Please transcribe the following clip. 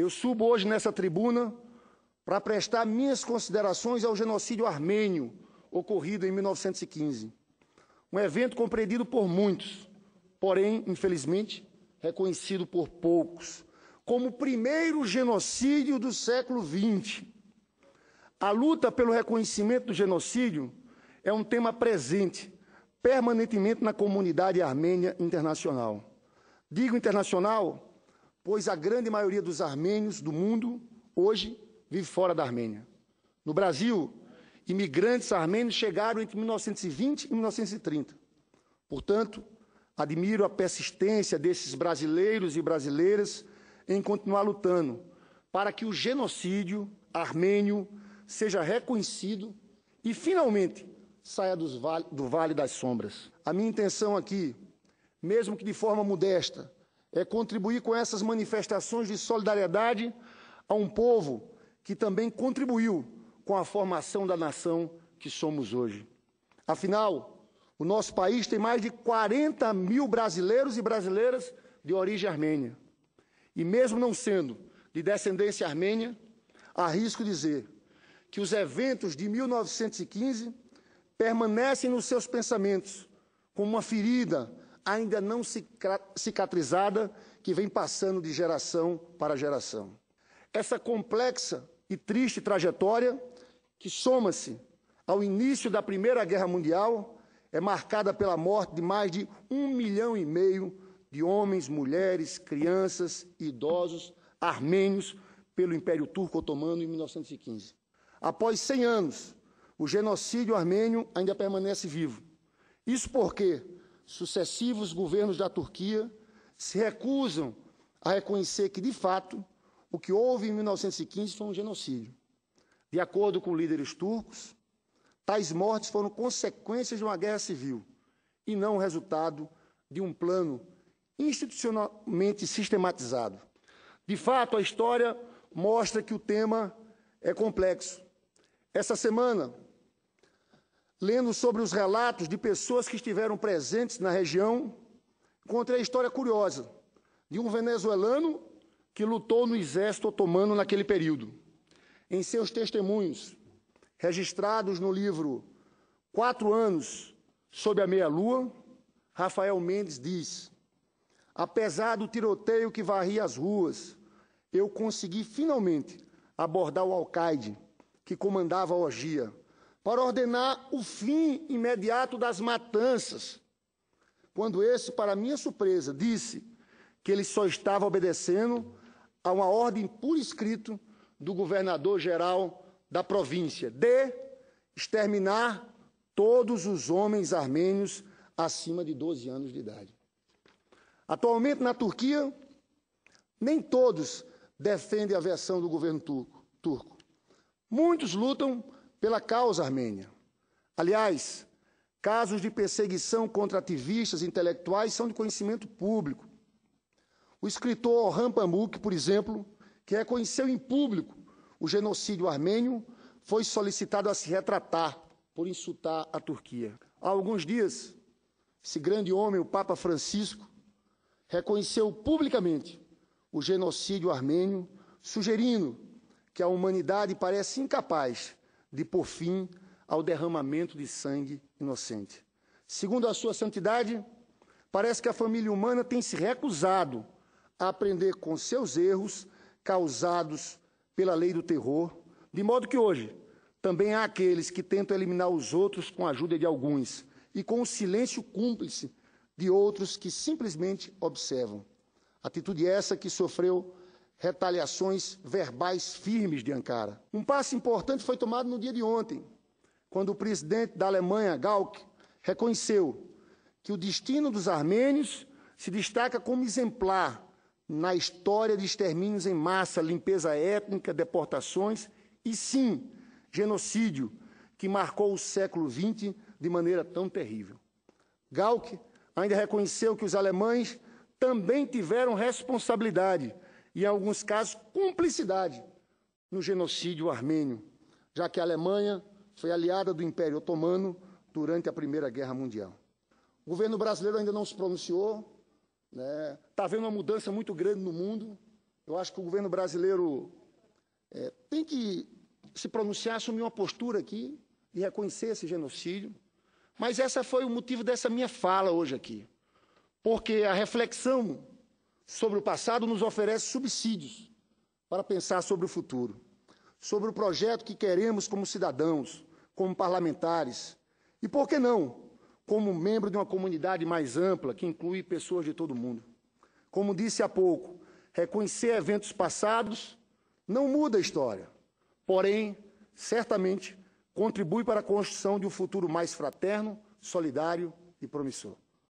Eu subo hoje nessa tribuna para prestar minhas considerações ao genocídio armênio ocorrido em 1915. Um evento compreendido por muitos, porém, infelizmente, reconhecido por poucos, como o primeiro genocídio do século XX. A luta pelo reconhecimento do genocídio é um tema presente permanentemente na comunidade armênia internacional. Digo internacional pois a grande maioria dos armênios do mundo hoje vive fora da Armênia. No Brasil, imigrantes armênios chegaram entre 1920 e 1930. Portanto, admiro a persistência desses brasileiros e brasileiras em continuar lutando para que o genocídio armênio seja reconhecido e, finalmente, saia do Vale das Sombras. A minha intenção aqui, mesmo que de forma modesta, é contribuir com essas manifestações de solidariedade a um povo que também contribuiu com a formação da nação que somos hoje. Afinal, o nosso país tem mais de 40 mil brasileiros e brasileiras de origem armênia. E mesmo não sendo de descendência armênia, arrisco dizer que os eventos de 1915 permanecem nos seus pensamentos como uma ferida ainda não cicatrizada que vem passando de geração para geração. Essa complexa e triste trajetória, que soma-se ao início da Primeira Guerra Mundial, é marcada pela morte de mais de um milhão e meio de homens, mulheres, crianças, idosos, armênios, pelo Império Turco Otomano em 1915. Após 100 anos, o genocídio armênio ainda permanece vivo. Isso porque sucessivos governos da Turquia se recusam a reconhecer que, de fato, o que houve em 1915 foi um genocídio. De acordo com líderes turcos, tais mortes foram consequências de uma guerra civil e não resultado de um plano institucionalmente sistematizado. De fato, a história mostra que o tema é complexo. Essa semana, lendo sobre os relatos de pessoas que estiveram presentes na região, encontrei a história curiosa de um venezuelano que lutou no exército otomano naquele período. Em seus testemunhos, registrados no livro Quatro Anos sob a Meia-Lua, Rafael Mendes diz: Apesar do tiroteio que varria as ruas, eu consegui finalmente abordar o alcaide que comandava a orgia para ordenar o fim imediato das matanças. Quando esse, para minha surpresa, disse que ele só estava obedecendo a uma ordem por escrito do governador-geral da província de exterminar todos os homens armênios acima de 12 anos de idade. Atualmente, na Turquia, nem todos defendem a versão do governo turco. Muitos lutam pela causa armênia. Aliás, casos de perseguição contra ativistas intelectuais são de conhecimento público. O escritor Orhan Pamuk, por exemplo, que reconheceu em público o genocídio armênio, foi solicitado a se retratar por insultar a Turquia. Há alguns dias, esse grande homem, o Papa Francisco, reconheceu publicamente o genocídio armênio, sugerindo que a humanidade parece incapaz de por fim ao derramamento de sangue inocente. Segundo a sua santidade, parece que a família humana tem se recusado a aprender com seus erros causados pela lei do terror, de modo que hoje também há aqueles que tentam eliminar os outros com a ajuda de alguns e com o silêncio cúmplice de outros que simplesmente observam. Atitude essa que sofreu retaliações verbais firmes de Ankara. Um passo importante foi tomado no dia de ontem, quando o presidente da Alemanha, Gauck, reconheceu que o destino dos armênios se destaca como exemplar na história de extermínios em massa, limpeza étnica, deportações e, sim, genocídio, que marcou o século XX de maneira tão terrível. Gauck ainda reconheceu que os alemães também tiveram responsabilidade e, em alguns casos, cumplicidade no genocídio armênio, já que a Alemanha foi aliada do Império Otomano durante a Primeira Guerra Mundial. O governo brasileiro ainda não se pronunciou, está né? Tá havendo uma mudança muito grande no mundo. Eu acho que o governo brasileiro é, tem que se pronunciar, assumir uma postura aqui e reconhecer esse genocídio. Mas esse foi o motivo dessa minha fala hoje aqui. Porque a reflexão sobre o passado nos oferece subsídios para pensar sobre o futuro, sobre o projeto que queremos como cidadãos, como parlamentares e, por que não, como membro de uma comunidade mais ampla que inclui pessoas de todo mundo. Como disse há pouco, reconhecer eventos passados não muda a história, porém, certamente contribui para a construção de um futuro mais fraterno, solidário e promissor.